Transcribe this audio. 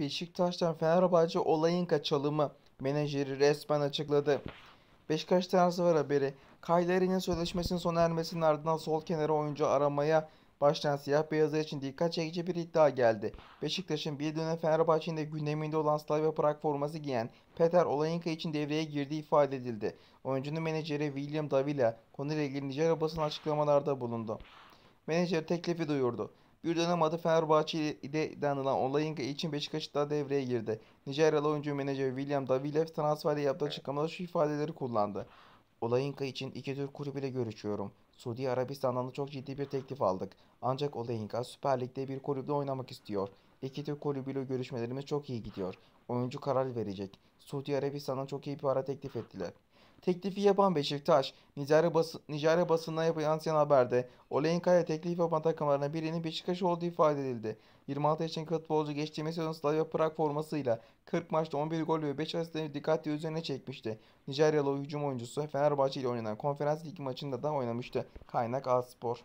Beşiktaş'tan Fenerbahçe olayın kaçalımı menajeri resmen açıkladı. Beşiktaş transfer haberi Kayleri'nin sözleşmesinin sona ermesinin ardından sol kenara oyuncu aramaya başlayan siyah beyazı için dikkat çekici bir iddia geldi. Beşiktaş'ın bir dönem Fenerbahçe'nin de gündeminde olan Slavia Prag forması giyen Peter Olayinka için devreye girdiği ifade edildi. Oyuncunun menajeri William Davila konuyla ilgili Nijerya basın açıklamalarda bulundu. Menajer teklifi duyurdu. Bir dönem adı Fenerbahçe'de denilen Olayinka için Beşiktaş'ta devreye girdi. Nijeryalı oyuncu menajer William Davilev transferde yaptığı açıklamada şu ifadeleri kullandı. Olayinka için iki Türk kulübüyle görüşüyorum. Suudi Arabistan'dan da çok ciddi bir teklif aldık. Ancak Olayinka Süper Lig'de bir kulüpte oynamak istiyor. İki Türk kulübüyle görüşmelerimiz çok iyi gidiyor. Oyuncu karar verecek. Suudi Arabistan'dan çok iyi bir para teklif ettiler. Teklifi yapan Beşiktaş, Nijerya, basın, Nijerya basınına yansıyan haberde Olenka'ya teklif yapan takımlarına birinin Beşiktaş olduğu ifade edildi. 26 yaşındaki futbolcu geçtiğimiz sezon Slavia Prag formasıyla 40 maçta 11 gol ve 5 asistini dikkatli üzerine çekmişti. Nijeryalı hücum oyuncusu Fenerbahçe ile oynanan konferans lig maçında da oynamıştı. Kaynak A Spor.